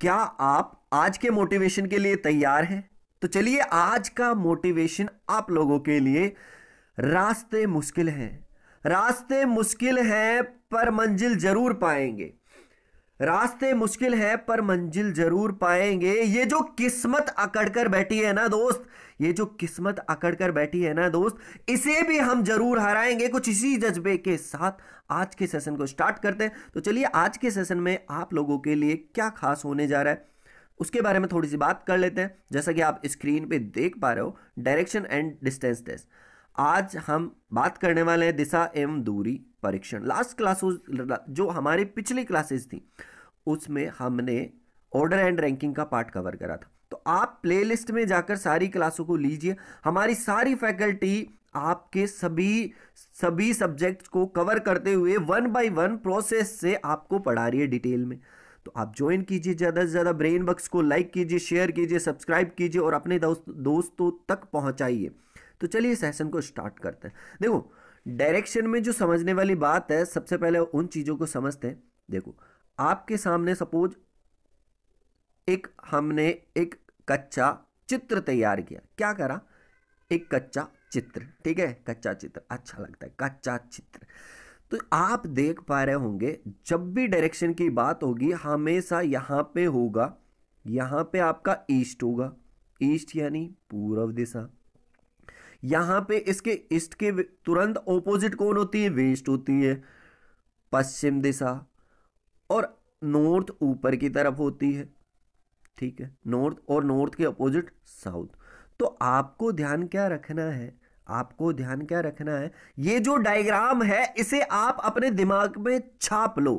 क्या आप आज के मोटिवेशन के लिए तैयार हैं तो चलिए आज का मोटिवेशन आप लोगों के लिए रास्ते मुश्किल हैं रास्ते मुश्किल हैं पर मंजिल जरूर पाएंगे रास्ते मुश्किल है पर मंजिल जरूर पाएंगे ये जो किस्मत अकड़ कर बैठी है ना दोस्त ये जो किस्मत अकड़ कर बैठी है ना दोस्त इसे भी हम जरूर हराएंगे कुछ इसी जज्बे के साथ आज के सेशन को स्टार्ट करते हैं तो चलिए आज के सेशन में आप लोगों के लिए क्या खास होने जा रहा है उसके बारे में थोड़ी सी बात कर लेते हैं जैसा कि आप स्क्रीन पर देख पा रहे हो डायरेक्शन एंड डिस्टेंस टेस्ट आज हम बात करने वाले हैं दिशा एवं दूरी परीक्षण लास्ट क्लास जो हमारे पिछली क्लासेस थी उसमें हमने ऑर्डर एंड रैंकिंग का पार्ट कवर करा था तो आप प्लेलिस्ट में जाकर सारी क्लासों को लीजिए हमारी सारी फैकल्टी आपके सभी सभी सब्जेक्ट्स को कवर करते हुए वन बाय वन प्रोसेस से आपको पढ़ा रही है डिटेल में तो आप ज्वाइन कीजिए ज़्यादा से ज़्यादा ब्रेन बक्स को लाइक कीजिए शेयर कीजिए सब्सक्राइब कीजिए और अपने दोस्त दोस्तों तक पहुंचाइए तो चलिए सेशन को स्टार्ट करते हैं देखो डायरेक्शन में जो समझने वाली बात है सबसे पहले उन चीज़ों को समझते हैं देखो आपके सामने सपोज एक हमने एक कच्चा चित्र तैयार किया क्या करा एक कच्चा चित्र ठीक है कच्चा चित्र अच्छा लगता है कच्चा चित्र तो आप देख पा रहे होंगे जब भी डायरेक्शन की बात होगी हमेशा यहां पे होगा यहां पे आपका ईस्ट होगा ईस्ट यानी पूर्व दिशा यहां पे इसके ईस्ट के तुरंत ऑपोजिट कौन होती है वेस्ट होती है पश्चिम दिशा और नॉर्थ ऊपर की तरफ होती है ठीक है नॉर्थ और नॉर्थ के अपोजिट साउथ तो आपको ध्यान क्या रखना है आपको ध्यान क्या रखना है ये जो डायग्राम है इसे आप अपने दिमाग में छाप लो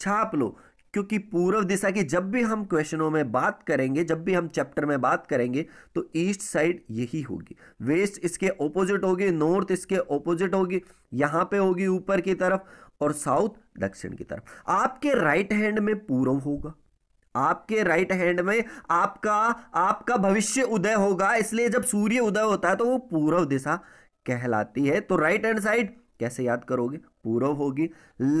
छाप लो क्योंकि पूर्व दिशा की जब भी हम क्वेश्चनों में बात करेंगे जब भी हम चैप्टर में बात करेंगे तो ईस्ट साइड यही होगी वेस्ट इसके ऑपोजिट होगी नॉर्थ इसके ऑपोजिट होगी यहाँ पे होगी ऊपर की तरफ और साउथ दक्षिण की तरफ आपके राइट हैंड में पूर्व होगा आपके राइट हैंड में आपका आपका भविष्य उदय होगा इसलिए जब सूर्य उदय होता है तो वो पूर्व दिशा कहलाती है तो राइट हैंड साइड कैसे याद करोगे पूर्व होगी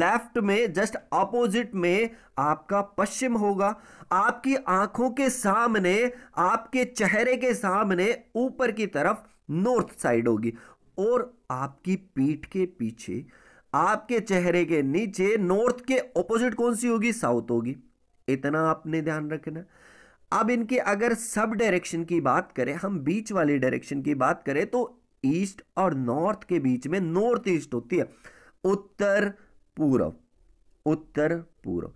लेफ्ट में जस्ट अपोजिट में आपका पश्चिम होगा आपकी आंखों के सामने आपके चेहरे के सामने ऊपर की तरफ नॉर्थ साइड होगी और आपकी पीठ के पीछे आपके चेहरे के नीचे नॉर्थ के ऑपोजिट कौन सी होगी साउथ होगी इतना आपने ध्यान रखना अब इनके अगर सब डायरेक्शन की बात करें हम बीच वाली डायरेक्शन की बात करें तो ईस्ट और नॉर्थ के बीच में नॉर्थ ईस्ट होती है उत्तर पूर्व उत्तर पूर्व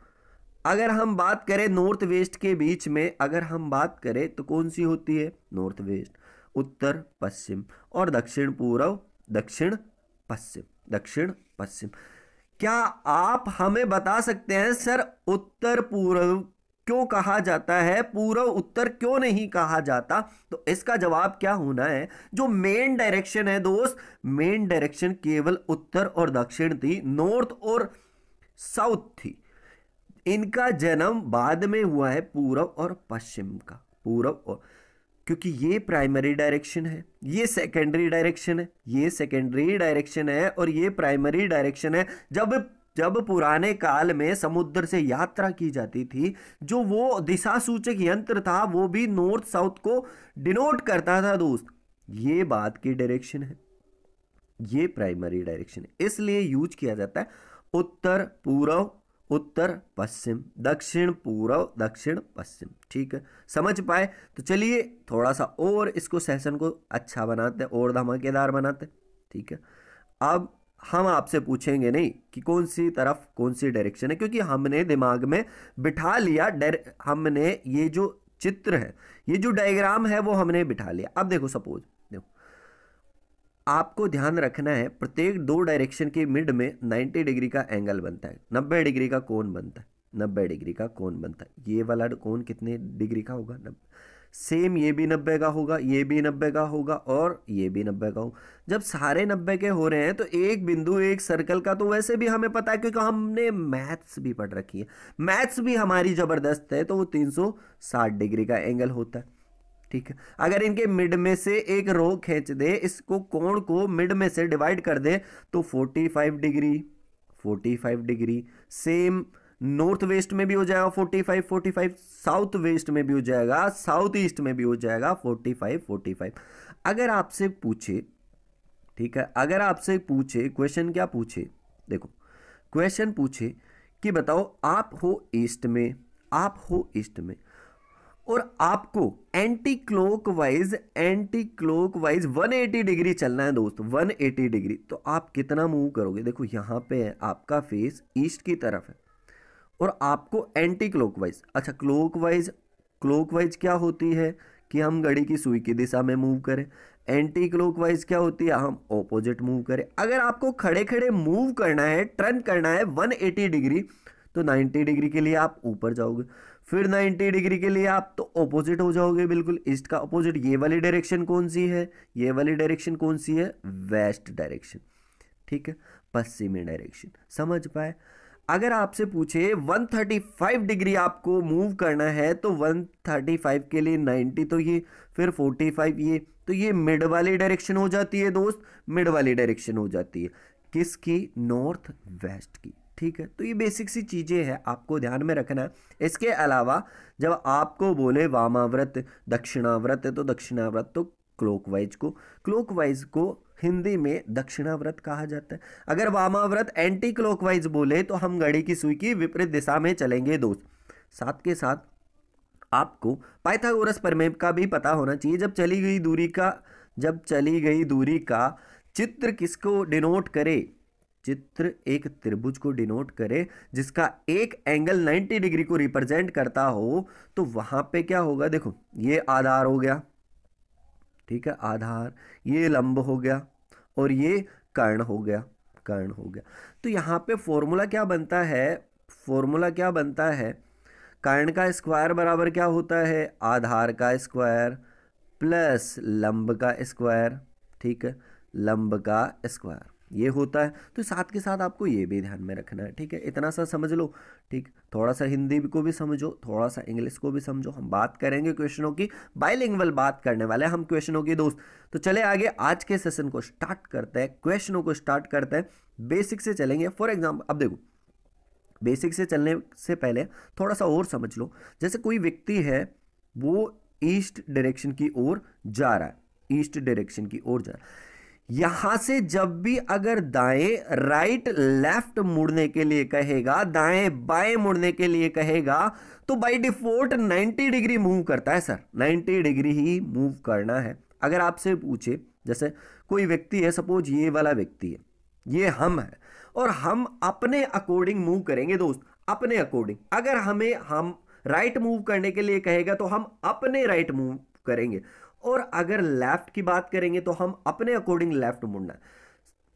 अगर हम बात करें नॉर्थ वेस्ट के बीच में अगर हम बात करें तो कौन सी होती है नॉर्थ वेस्ट उत्तर पश्चिम और दक्षिण पूर्व दक्षिण पश्चिम दक्षिण पश्चिम क्या आप हमें बता सकते हैं सर उत्तर पूर्व क्यों कहा जाता है पूर्व उत्तर क्यों नहीं कहा जाता तो इसका जवाब क्या होना है जो मेन डायरेक्शन है दोस्त मेन डायरेक्शन केवल उत्तर और दक्षिण थी नॉर्थ और साउथ थी इनका जन्म बाद में हुआ है पूर्व और पश्चिम का पूर्व और क्योंकि ये प्राइमरी डायरेक्शन है ये सेकेंडरी डायरेक्शन है ये सेकेंडरी डायरेक्शन है और ये प्राइमरी डायरेक्शन है जब जब पुराने काल में समुद्र से यात्रा की जाती थी जो वो दिशा सूचक यंत्र था वो भी नॉर्थ साउथ को डिनोट करता था दोस्त ये बात की डायरेक्शन है ये प्राइमरी डायरेक्शन है इसलिए यूज किया जाता है उत्तर पूर्व उत्तर पश्चिम दक्षिण पूर्व दक्षिण पश्चिम ठीक है समझ पाए तो चलिए थोड़ा सा और इसको सेशन को अच्छा बनाते हैं और धमाकेदार बनाते हैं ठीक है अब हम आपसे पूछेंगे नहीं कि कौन सी तरफ कौन सी डायरेक्शन है क्योंकि हमने दिमाग में बिठा लिया हमने ये जो चित्र है ये जो डायग्राम है वो हमने बिठा लिया अब देखो सपोज देखो आपको ध्यान रखना है प्रत्येक दो डायरेक्शन के मिड में 90 डिग्री का एंगल बनता है 90 डिग्री का कोण बनता है 90 डिग्री का कोण बनता है ये वाला कोण कितने डिग्री का होगा नब्बे सेम ये भी नब्बे का होगा ये भी नब्बे का होगा और ये भी नब्बे का होगा जब सारे नब्बे के हो रहे हैं तो एक बिंदु एक सर्कल का तो वैसे भी हमें पता है क्योंकि हमने मैथ्स भी पढ़ रखी है मैथ्स भी हमारी ज़बरदस्त है तो वो 360 डिग्री का एंगल होता है ठीक है अगर इनके मिड में से एक रो खींच दे इसको कोण को मिड में से डिवाइड कर दे तो five degree five degree same north west में भी हो जाएगा forty five forty five south west में भी हो जाएगा साउथ ईस्ट में भी हो जाएगा फोर्टी फाइव फोर्टी फाइव अगर आपसे पूछे ठीक है अगर आपसे पूछे क्वेश्चन क्या पूछे देखो क्वेश्चन पूछे कि बताओ आप हो ईस्ट में आप हो ईस्ट में और आपको anticlockwise anticlockwise one eighty degree चलना है दोस्त वन एटी डिग्री तो आप कितना मूव करोगे देखो यहाँ पे है आपका फेस ईस्ट की तरफ है और आपको एंटी क्लॉकवाइज अच्छा क्लॉकवाइज क्लॉकवाइज क्या होती है कि हम घड़ी की सुई की दिशा में मूव करें एंटी क्लॉकवाइज क्या होती है हम ऑपोजिट मूव करें अगर आपको खड़े खड़े मूव करना है टर्न करना है 180 डिग्री तो 90 डिग्री के लिए आप ऊपर जाओगे फिर 90 डिग्री के लिए आप तो ऑपोजिट हो जाओगे बिल्कुल ईस्ट का ऑपोजिट ये वाली डायरेक्शन कौन सी है ये वाली डायरेक्शन कौन सी है वेस्ट डायरेक्शन ठीक है पश्चिमी डायरेक्शन समझ पाए अगर आपसे पूछे 135 डिग्री आपको मूव करना है तो 135 के लिए 90 तो ये फिर 45 ये तो ये मिड वाली डायरेक्शन हो जाती है दोस्त मिड वाली डायरेक्शन हो जाती है किसकी नॉर्थ वेस्ट की ठीक है तो ये बेसिक सी चीज़ें हैं आपको ध्यान में रखना है इसके अलावा जब आपको बोले वामाव्रत दक्षिणाव्रत तो दक्षिणाव्रत तो क्लोकवाइज को क्लोकवाइज को हिंदी में दक्षिणाव्रत कहा जाता है अगर वामाव्रत एंटी क्लॉकवाइज बोले तो हम घड़ी की सुई की विपरीत दिशा में चलेंगे दोस्त साथ के साथ आपको पाइथागोरस प्रमेय का भी पता होना चाहिए जब चली गई दूरी का जब चली गई दूरी का चित्र किसको डिनोट करे चित्र एक त्रिभुज को डिनोट करे जिसका एक एंगल 90 डिग्री को रिप्रेजेंट करता हो तो वहां पे क्या होगा देखो ये आधार हो गया ठीक है आधार ये लंब हो गया और ये कर्ण हो गया कर्ण हो गया तो यहाँ पे फॉर्मूला क्या बनता है फॉर्मूला क्या बनता है कर्ण का स्क्वायर बराबर क्या होता है आधार का स्क्वायर प्लस लंब का स्क्वायर ठीक है लंब का स्क्वायर ये होता है तो साथ के साथ आपको ये भी ध्यान में रखना है ठीक है इतना सा समझ लो ठीक थोड़ा सा हिंदी को भी समझो थोड़ा सा इंग्लिश को भी समझो हम बात करेंगे क्वेश्चनों की बाइलिंगवल बात करने वाले हम क्वेश्चनों की दोस्त तो चले आगे आज के सेशन को स्टार्ट करते हैं क्वेश्चनों को स्टार्ट करते हैं बेसिक से चलेंगे फॉर एग्जाम्पल अब देखो बेसिक से चलने से पहले थोड़ा सा और समझ लो जैसे कोई व्यक्ति है वो ईस्ट डायरेक्शन की ओर जा रहा है ईस्ट डायरेक्शन की ओर जा रहा है यहां से जब भी अगर दाएं राइट लेफ्ट मुड़ने के लिए कहेगा दाएं बाएं मुड़ने के लिए कहेगा तो बाय डिफॉल्ट 90 डिग्री मूव करता है सर 90 डिग्री ही मूव करना है अगर आपसे पूछे जैसे कोई व्यक्ति है सपोज ये वाला व्यक्ति है ये हम है और हम अपने अकॉर्डिंग मूव करेंगे दोस्त अपने अकॉर्डिंग अगर हमें हम राइट right मूव करने के लिए कहेगा तो हम अपने राइट right मूव करेंगे और अगर लेफ़्ट की बात करेंगे तो हम अपने अकॉर्डिंग लेफ़्ट मुड़ना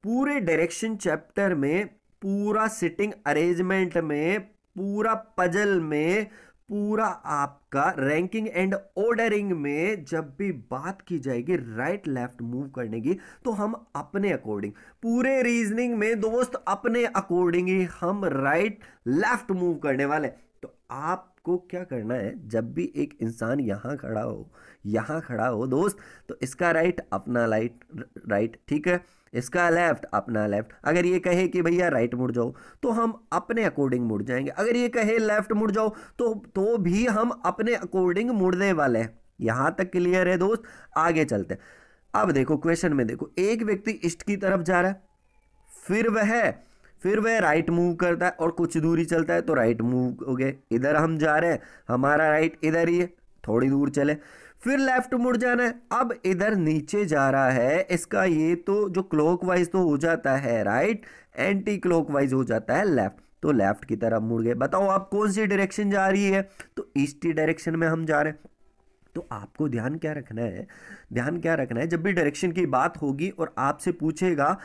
पूरे डायरेक्शन चैप्टर में पूरा सिटिंग अरेंजमेंट में पूरा पजल में पूरा आपका रैंकिंग एंड ऑर्डरिंग में जब भी बात की जाएगी राइट लेफ्ट मूव करने की तो हम अपने अकॉर्डिंग पूरे रीजनिंग में दोस्त अपने अकॉर्डिंग ही हम राइट लेफ्ट मूव करने वाले तो आप आपको क्या करना है जब भी एक इंसान यहाँ खड़ा हो यहाँ खड़ा हो दोस्त तो इसका राइट अपना लाइट राइट ठीक है इसका लेफ्ट अपना लेफ्ट अगर ये कहे कि भैया राइट मुड़ जाओ तो हम अपने अकॉर्डिंग मुड़ जाएंगे अगर ये कहे लेफ्ट मुड़ जाओ तो तो भी हम अपने अकॉर्डिंग मुड़ने वाले हैं यहाँ तक क्लियर है दोस्त आगे चलते अब देखो क्वेश्चन में देखो एक व्यक्ति ईस्ट की तरफ जा रहा है फिर वह फिर वह राइट मूव करता है और कुछ दूरी चलता है तो राइट मूव हो गए इधर हम जा रहे हैं हमारा राइट इधर ही है थोड़ी दूर चले फिर लेफ्ट मुड़ जाना है अब इधर नीचे जा रहा है इसका ये तो जो क्लॉक वाइज तो हो जाता है राइट एंटी क्लॉक वाइज हो जाता है लेफ्ट तो लेफ्ट की तरफ मुड़ गए बताओ आप कौन सी डायरेक्शन जा रही है तो ईस्ट डायरेक्शन में हम जा रहे हैं तो आपको ध्यान क्या रखना है ध्यान क्या रखना है जब भी डायरेक्शन की बात होगी और आपसे पूछेगा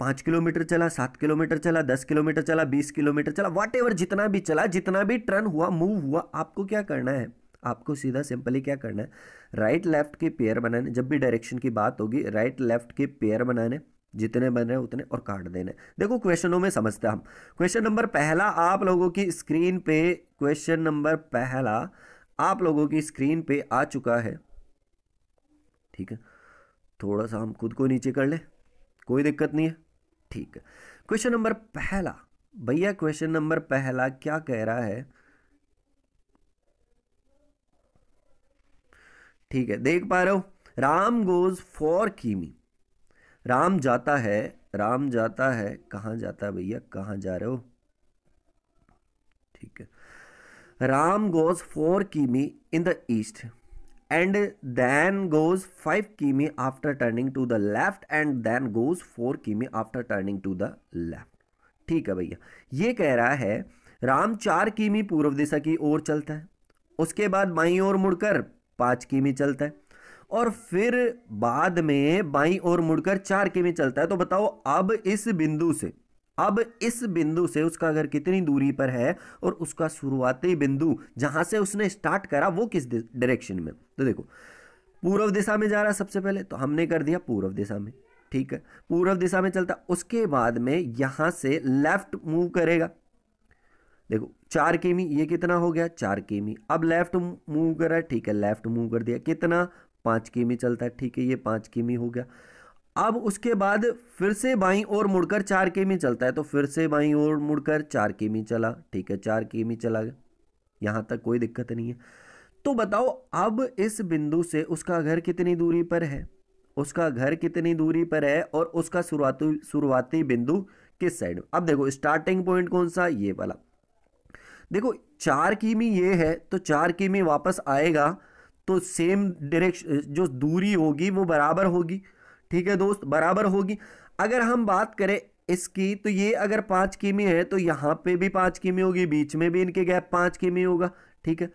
पाँच किलोमीटर चला सात किलोमीटर चला दस किलोमीटर चला बीस किलोमीटर चला वाट जितना भी चला जितना भी टर्न हुआ मूव हुआ आपको क्या करना है आपको सीधा सिंपली क्या करना है राइट लेफ्ट के पेयर बनाने जब भी डायरेक्शन की बात होगी राइट लेफ्ट के पेयर बनाने जितने बन रहे उतने और काट देने देखो क्वेश्चनों में समझते हम क्वेश्चन नंबर पहला आप लोगों की स्क्रीन पे क्वेश्चन नंबर पहला आप लोगों की स्क्रीन पे आ चुका है ठीक है थोड़ा सा हम खुद को नीचे कर ले कोई दिक्कत नहीं है ठीक है क्वेश्चन नंबर पहला भैया क्वेश्चन नंबर पहला क्या कह रहा है ठीक है देख पा रहे हो राम गोज फॉर कीमी राम जाता है राम जाता है कहां जाता है भैया कहां जा रहे हो ठीक है Ram goes for km in the east and then goes five km after turning to the left and then goes four km after turning to the left ठीक है भैया ये कह रहा है राम चार किमी पूर्व दिशा की ओर चलता है उसके बाद बाई ओर मुड़कर पाँच किमी चलता है और फिर बाद में बाई ओर मुड़कर चार किमी चलता है तो बताओ अब इस बिंदु से अब इस बिंदु से उसका घर कितनी दूरी पर है और उसका शुरुआती बिंदु जहां से उसने स्टार्ट करा वो किस डायरेक्शन में तो देखो पूर्व दिशा में जा रहा सबसे पहले तो हमने कर दिया पूर्व दिशा में ठीक है पूर्व दिशा में चलता उसके बाद में यहां से लेफ्ट मूव करेगा देखो चार केमी ये कितना हो गया चार केमी अब लेफ्ट मूव करा ठीक है लेफ्ट मूव कर दिया कितना पांच केमी चलता है ठीक है ये पांच केमी हो गया अब उसके बाद फिर से बाई और मुड़कर चार केमी चलता है तो फिर से बाई और मुड़कर चार केमी चला ठीक है चार केमी चला गया यहाँ तक कोई दिक्कत नहीं है तो बताओ अब इस बिंदु से उसका घर कितनी दूरी पर है उसका घर कितनी दूरी पर है और उसका शुरुआती शुरुआती बिंदु किस साइड में अब देखो स्टार्टिंग पॉइंट कौन सा ये वाला देखो चार किमी ये है तो चार किमी वापस आएगा तो सेम डायरेक्शन जो दूरी होगी वो बराबर होगी ठीक है दोस्त बराबर होगी अगर हम बात करें इसकी तो ये अगर पाँच किमी है तो यहाँ पे भी पाँच किमी होगी बीच में भी इनके गैप पाँच किमी होगा ठीक है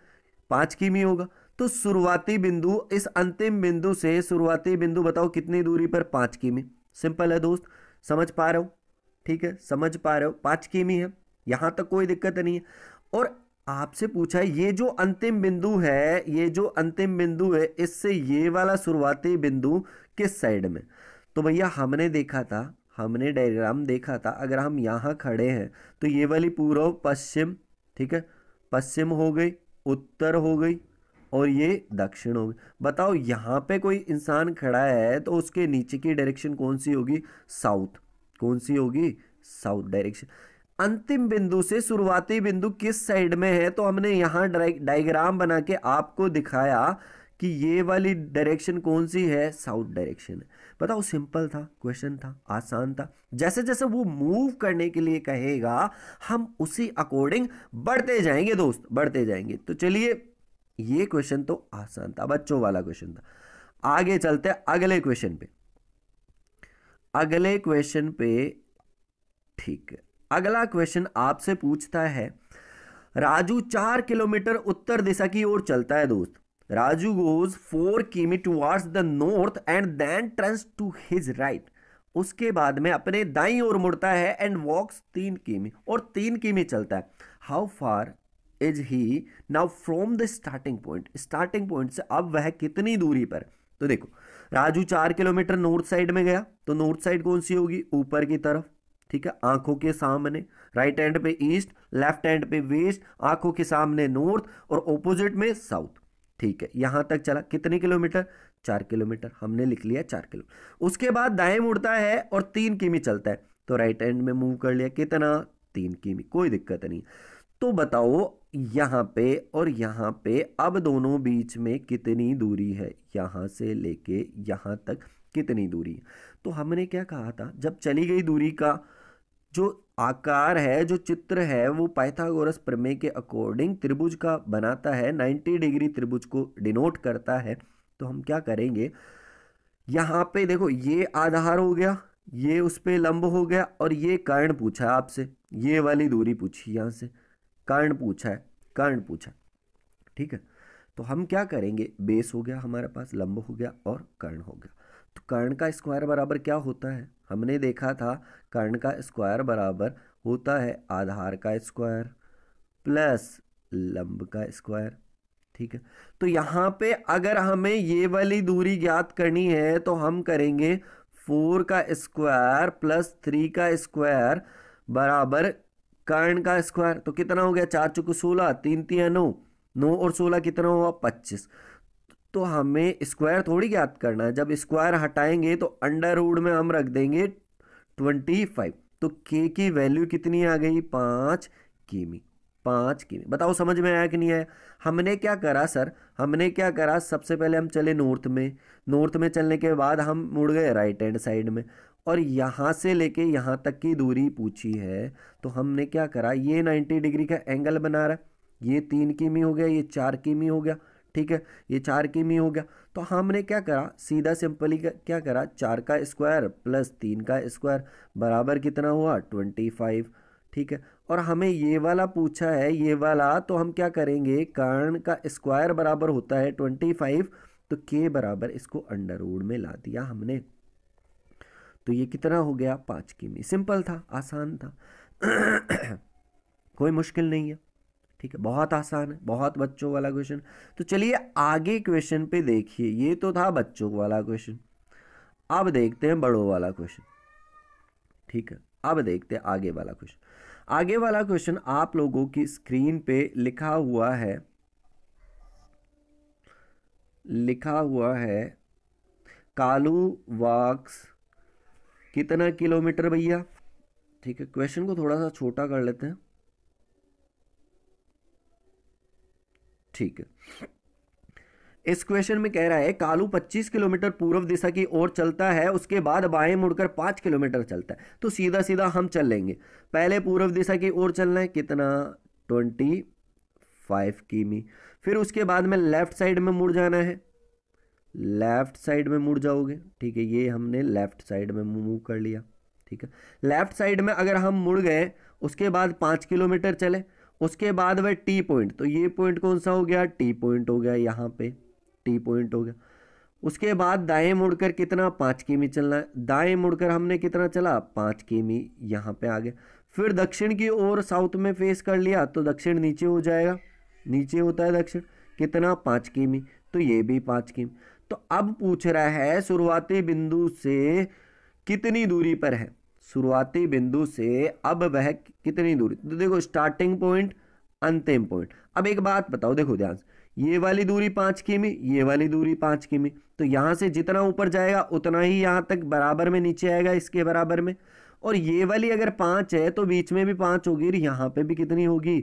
पाँच किमी होगा तो शुरुआती बिंदु इस अंतिम बिंदु से शुरुआती बिंदु बताओ कितनी दूरी पर पाँच किमी सिंपल है दोस्त समझ पा रहे हो ठीक है समझ पा रहे हो पाँच किमी है यहाँ तक कोई दिक्कत नहीं है और आपसे पूछा है ये जो अंतिम बिंदु है ये जो अंतिम बिंदु है इससे ये वाला शुरुआती बिंदु किस साइड में तो भैया हमने देखा था हमने डायग्राम देखा था अगर हम यहाँ खड़े हैं तो ये वाली पूर्व पश्चिम ठीक है पश्चिम हो गई उत्तर हो गई और ये दक्षिण होगी बताओ यहाँ पे कोई इंसान खड़ा है तो उसके नीचे की डायरेक्शन कौन सी होगी साउथ कौन सी होगी साउथ डायरेक्शन अंतिम बिंदु से शुरुआती बिंदु किस साइड में है तो हमने यहाँ डायग्राम बना के आपको दिखाया कि ये वाली डायरेक्शन कौन सी है साउथ डायरेक्शन बताओ सिंपल था क्वेश्चन था आसान था जैसे जैसे वो मूव करने के लिए कहेगा हम उसी अकॉर्डिंग बढ़ते जाएंगे दोस्त बढ़ते जाएंगे तो चलिए ये क्वेश्चन तो आसान था बच्चों वाला क्वेश्चन था आगे चलते अगले क्वेश्चन पे अगले क्वेश्चन पे ठीक अगला क्वेश्चन आपसे पूछता है राजू चार किलोमीटर उत्तर दिशा की ओर चलता है दोस्त Raju goes 4 किमी towards the north and then turns to his right. उसके बाद में अपने दाई ओर मुड़ता है एंड वॉक्स तीन किमी और तीन किमी चलता है how far is he now from the starting point starting point से अब वह कितनी दूरी पर तो देखो राजू चार किलोमीटर नॉर्थ साइड में गया तो नॉर्थ साइड कौन सी होगी ऊपर की तरफ ठीक है आंखों के सामने राइट एंड पे ईस्ट लेफ्ट एंड पे वेस्ट आंखों के सामने नॉर्थ और ऑपोजिट में साउथ ठीक है यहाँ तक चला कितने किलोमीटर चार किलोमीटर हमने लिख लिया चार किलो उसके बाद दाएं मुड़ता है और तीन किमी चलता है तो राइट एंड में मूव कर लिया कितना तीन किमी कोई दिक्कत नहीं तो बताओ यहाँ पे और यहाँ पे अब दोनों बीच में कितनी दूरी है यहाँ से लेके यहाँ तक कितनी दूरी है तो हमने क्या कहा था जब चली गई दूरी का जो आकार है जो चित्र है वो पाइथागोरस प्रमेय के अकॉर्डिंग त्रिभुज का बनाता है 90 डिग्री त्रिभुज को डिनोट करता है तो हम क्या करेंगे यहाँ पे देखो ये आधार हो गया ये उस पर लंब हो गया और ये कर्ण पूछा आपसे ये वाली दूरी पूछी यहाँ से कर्ण पूछा है कर्ण पूछा ठीक है तो हम क्या करेंगे बेस हो गया हमारे पास लंब हो गया और कर्ण हो गया तो कर्ण का स्क्वायर बराबर क्या होता है हमने देखा था कर्ण का स्क्वायर बराबर होता है आधार का स्क्वायर प्लस लंब का स्क्वायर ठीक है तो यहाँ पे अगर हमें ये वाली दूरी ज्ञात करनी है तो हम करेंगे फोर का स्क्वायर प्लस थ्री का स्क्वायर बराबर कर्ण का स्क्वायर तो कितना हो गया चार चुक सोलह तीन तीन नौ नौ और सोलह कितना हुआ पच्चीस तो हमें स्क्वायर थोड़ी याद करना है जब स्क्वायर हटाएंगे तो अंडर रूड में हम रख देंगे ट्वेंटी फाइव तो के की वैल्यू कितनी आ गई पाँच किमी पाँच किमी बताओ समझ में आया कि नहीं आया हमने क्या करा सर हमने क्या करा सबसे पहले हम चले नॉर्थ में नॉर्थ में चलने के बाद हम मुड़ गए राइट हैंड साइड में और यहाँ से लेके यहाँ तक की दूरी पूछी है तो हमने क्या करा ये नाइन्टी डिग्री का एंगल बना रहा है ये तीन किमी हो गया ये चार किमी हो गया ठीक है ये चार किमी हो गया तो हमने क्या करा सीधा सिंपली क्या करा चार का स्क्वायर प्लस तीन का स्क्वायर बराबर कितना हुआ ट्वेंटी फाइव ठीक है और हमें ये वाला पूछा है ये वाला तो हम क्या करेंगे कर्ण का स्क्वायर बराबर होता है ट्वेंटी फाइव तो के बराबर इसको अंडर रूड में ला दिया हमने तो ये कितना हो गया पाँच किमी सिंपल था आसान था कोई मुश्किल नहीं है ठीक है बहुत आसान है बहुत बच्चों वाला क्वेश्चन तो चलिए आगे क्वेश्चन पे देखिए ये तो था बच्चों वाला क्वेश्चन अब देखते हैं बड़ों वाला क्वेश्चन ठीक है अब देखते हैं आगे वाला क्वेश्चन आगे वाला क्वेश्चन आप लोगों की स्क्रीन पे लिखा हुआ है लिखा हुआ है कालू वाक्स कितना किलोमीटर भैया ठीक है क्वेश्चन को थोड़ा सा छोटा कर लेते हैं ठीक है इस क्वेश्चन में कह रहा है कालू 25 किलोमीटर पूर्व दिशा की ओर चलता है उसके बाद बाएं मुड़कर 5 किलोमीटर चलता है तो सीधा सीधा हम चल लेंगे पहले पूर्व दिशा की ओर चलना है कितना 25 किमी फिर उसके बाद में लेफ्ट साइड में मुड़ जाना है लेफ्ट साइड में मुड़ जाओगे ठीक है ये हमने लेफ्ट साइड में मूव कर लिया ठीक है लेफ्ट साइड में अगर हम मुड़ गए उसके बाद पाँच किलोमीटर चले उसके बाद वह टी पॉइंट तो ये पॉइंट कौन सा हो गया टी पॉइंट हो गया यहाँ पे टी पॉइंट हो गया उसके बाद दाएं मुड़कर कितना पाँच किमी चलना है दाएँ मुड़कर हमने कितना चला पाँच किमी यहाँ पे आ गया फिर दक्षिण की ओर साउथ में फेस कर लिया तो दक्षिण नीचे हो जाएगा नीचे होता है दक्षिण कितना पाँच किमी तो ये भी पाँच किमी तो अब पूछ रहा है शुरुआती बिंदु से कितनी दूरी पर है शुरुआती बिंदु से अब वह कितनी दूरी तो देखो स्टार्टिंग पॉइंट अंतिम पॉइंट अब एक बात बताओ देखो ध्यान से ये वाली दूरी पांच किमी ये वाली दूरी पांच किमी तो यहाँ से जितना ऊपर जाएगा उतना ही यहाँ तक बराबर में नीचे आएगा इसके बराबर में और ये वाली अगर पांच है तो बीच में भी पांच होगी और यहाँ पे भी कितनी होगी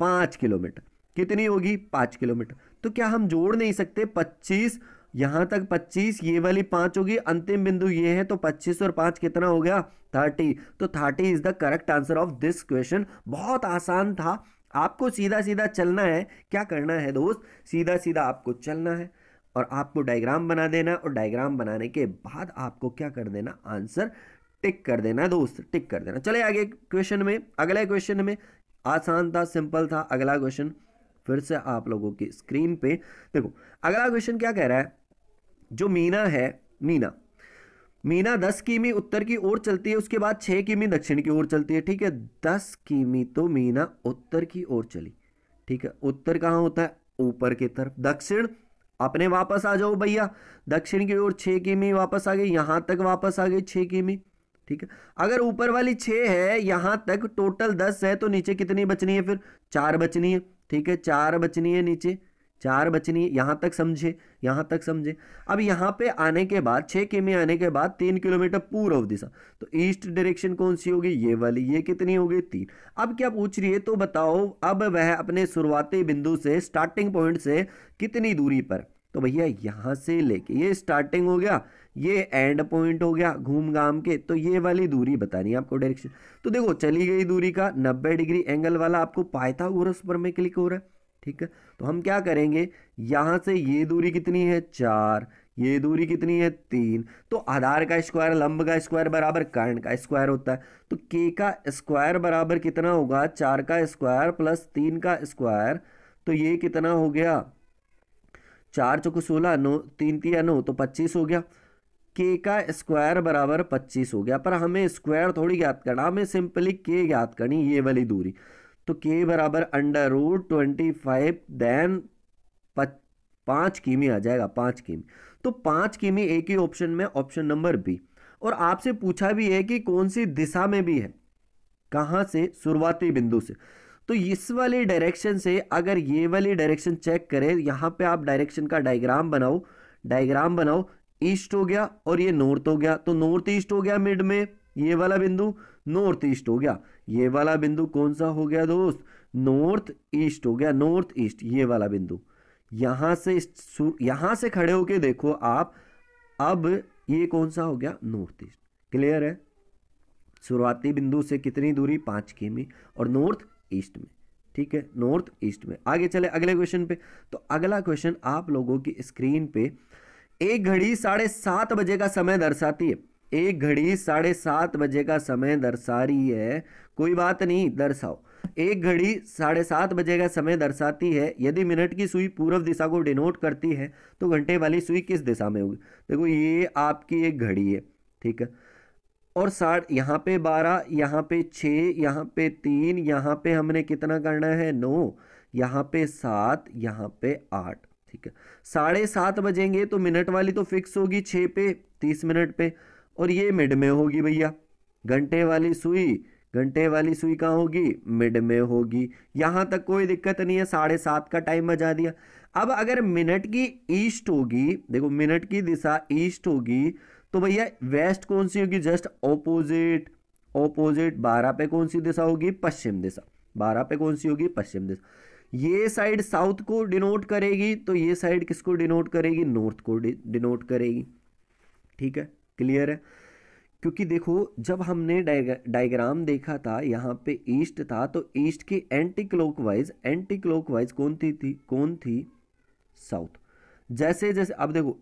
पांच किलोमीटर कितनी होगी पांच किलोमीटर तो क्या हम जोड़ नहीं सकते पच्चीस यहाँ तक 25 ये वाली पाँच होगी अंतिम बिंदु ये है तो 25 और पाँच कितना हो गया 30 तो 30 is the correct answer of this question बहुत आसान था आपको सीधा सीधा चलना है क्या करना है दोस्त सीधा सीधा आपको चलना है और आपको डायग्राम बना देना और डायग्राम बनाने के बाद आपको क्या कर देना आंसर टिक कर देना दोस्त टिक कर देना चले आगे क्वेश्चन में अगले क्वेश्चन में आसान था सिंपल था अगला क्वेश्चन फिर से आप लोगों की स्क्रीन पे देखो अगला क्वेश्चन क्या कह रहा है जो मीना है मीना मीना दस किमी उत्तर की ओर चलती है उसके बाद छह किमी दक्षिण की ओर चलती है ठीक है दस किमी तो मीना उत्तर की ओर चली ठीक है उत्तर कहां होता है ऊपर की तरफ दक्षिण अपने वापस आ जाओ भैया दक्षिण की ओर छह किमी वापस आ गई यहां तक वापस आ गई छह किमी ठीक है अगर ऊपर वाली छह है यहां तक टोटल दस है तो नीचे कितनी बचनी है फिर चार बचनी है ठीक है चार बचनी है नीचे चार बचनी यहाँ तक समझे यहाँ तक समझे अब यहाँ पे आने के बाद छः किमी आने के बाद तीन किलोमीटर पूर्व दिशा तो ईस्ट डायरेक्शन कौन सी होगी ये वाली ये कितनी होगी तीन अब क्या पूछ रही है तो बताओ अब वह अपने शुरुआती बिंदु से स्टार्टिंग पॉइंट से कितनी दूरी पर तो भैया यहाँ से लेके ये स्टार्टिंग हो गया ये एंड पॉइंट हो गया घूम घाम के तो ये वाली दूरी बतानी है आपको डायरेक्शन तो देखो चली गई दूरी का नब्बे डिग्री एंगल वाला आपको पाइथागोरस पर में क्लिक हो रहा है ठीक है तो हम क्या करेंगे यहाँ से ये दूरी कितनी है चार ये दूरी कितनी है तीन तो आधार का स्क्वायर लंब का स्क्वायर बराबर कर्ण का स्क्वायर होता है तो के का स्क्वायर बराबर कितना होगा चार का स्क्वायर प्लस तीन का स्क्वायर तो ये कितना हो गया चार चौक सोलह नो तीन तीन नो तो पच्चीस हो गया के का स्क्वायर बराबर पच्चीस हो गया पर हमें स्क्वायर थोड़ी ज्ञात करना हमें सिंपली के ज्ञात करनी ये वाली दूरी तो के बराबर under root twenty five then पाँच किमी आ जाएगा पाँच किमी तो पाँच किमी एक ही ऑप्शन में ऑप्शन नंबर बी और आपसे पूछा भी है कि कौन सी दिशा में भी है कहाँ से शुरुआती बिंदु से तो इस वाली डायरेक्शन से अगर ये वाली डायरेक्शन चेक करें यहाँ पे आप डायरेक्शन का डायग्राम बनाओ डायग्राम बनाओ ईस्ट हो गया और ये नॉर्थ हो गया तो नॉर्थ ईस्ट हो गया मिड में ये वाला बिंदु नॉर्थ ईस्ट हो गया ये वाला बिंदु कौन सा हो गया दोस्त नॉर्थ ईस्ट हो गया नॉर्थ ईस्ट ये वाला बिंदु यहां से यहां से खड़े होके देखो आप अब ये कौन सा हो गया नॉर्थ ईस्ट क्लियर है शुरुआती बिंदु से कितनी दूरी पांच किमी और नॉर्थ ईस्ट में ठीक है नॉर्थ ईस्ट में आगे चले अगले क्वेश्चन पे तो अगला क्वेश्चन आप लोगों की स्क्रीन पे एक घड़ी साढ़े सात बजे का समय दर्शाती है एक घड़ी साढ़े सात बजे का समय दर्शा रही है कोई बात नहीं दर्शाओ एक घड़ी साढ़े सात बजे का समय दर्शाती है यदि मिनट की सुई पूर्व दिशा को डिनोट करती है तो घंटे वाली सुई किस दिशा में होगी देखो ये आपकी एक घड़ी है ठीक है और साठ यहाँ पे बारह यहाँ पे छः यहाँ पे तीन यहाँ पे हमने कितना करना है नौ यहाँ पे सात यहाँ पे आठ ठीक है साढ़े सात बजेंगे तो मिनट वाली तो फिक्स होगी छः पे तीस मिनट पे और ये मिड में होगी भैया घंटे वाली सुई घंटे वाली सुई कहाँ होगी मिड में होगी यहाँ तक कोई दिक्कत नहीं है साढ़े सात का टाइम बजा दिया अब अगर मिनट की ईस्ट होगी देखो मिनट की दिशा ईस्ट होगी तो भैया वेस्ट कौन सी होगी जस्ट ऑपोजिट ऑपोजिट बारह पे कौन सी दिशा होगी पश्चिम दिशा बारह पे कौन सी होगी पश्चिम दिशा ये साइड साउथ को डिनोट करेगी तो ये साइड किसको डिनोट करेगी नॉर्थ को डिनोट करेगी ठीक है क्लियर है क्योंकि देखो जब हमने डायग्राम देखा था यहाँ पे ईस्ट था तो ईस्ट की एंटी क्लॉकवाइज एंटी क्लॉकवाइज कौन थी थी कौन थी साउथ जैसे जैसे अब देखो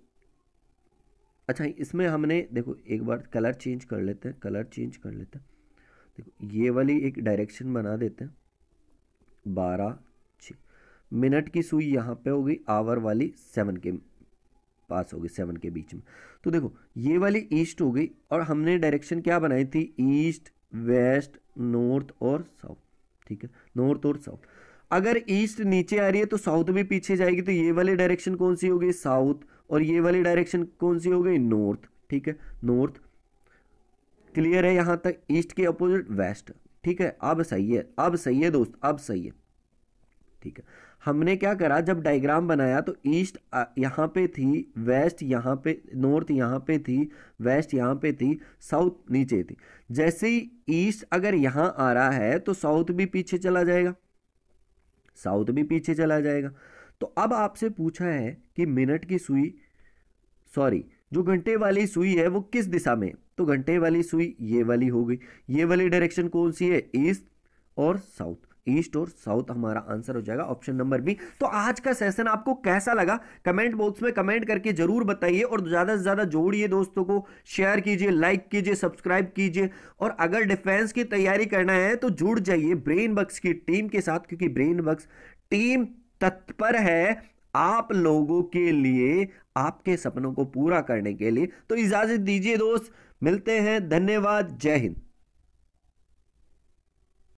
अच्छा इसमें हमने देखो एक बार कलर चेंज कर लेते हैं कलर चेंज कर लेते हैं देखो ये वाली एक डायरेक्शन बना देते हैं बारह छ मिनट की सुई यहाँ पे होगी आवर वाली सेवन के पास हो गई सेवन के बीच में तो देखो ये वाली ईस्ट हो गई और हमने डायरेक्शन क्या बनाई थी ईस्ट वेस्ट नॉर्थ और साउथ ठीक है नॉर्थ और साउथ अगर ईस्ट नीचे आ रही है तो साउथ भी पीछे जाएगी तो ये वाली डायरेक्शन कौन सी होगी साउथ और ये वाली डायरेक्शन कौन सी हो गई नॉर्थ ठीक है नॉर्थ क्लियर है यहां तक ईस्ट के अपोजिट वेस्ट ठीक है अब सही है अब सही है दोस्त अब सही है ठीक है हमने क्या करा जब डायग्राम बनाया तो ईस्ट यहाँ पे थी वेस्ट यहाँ पे नॉर्थ यहाँ पे थी वेस्ट यहाँ पे थी साउथ नीचे थी जैसे ही ईस्ट अगर यहाँ आ रहा है तो साउथ भी पीछे चला जाएगा साउथ भी पीछे चला जाएगा तो अब आपसे पूछा है कि मिनट की सुई सॉरी जो घंटे वाली सुई है वो किस दिशा में तो घंटे वाली सुई ये वाली हो गई ये वाली डायरेक्शन कौन सी है ईस्ट और साउथ ईस्ट और साउथ हमारा आंसर हो जाएगा ऑप्शन नंबर बी तो आज का सेशन आपको कैसा लगा कमेंट बॉक्स में कमेंट करके जरूर बताइए और ज़्यादा से ज़्यादा जोड़िए दोस्तों को शेयर कीजिए लाइक कीजिए सब्सक्राइब कीजिए और अगर डिफेंस की तैयारी करना है तो जुड़ जाइए ब्रेन बक्स की टीम के साथ क्योंकि ब्रेन बक्स टीम तत्पर है आप लोगों के लिए आपके सपनों को पूरा करने के लिए तो इजाज़त दीजिए दोस्त मिलते हैं धन्यवाद जय हिंद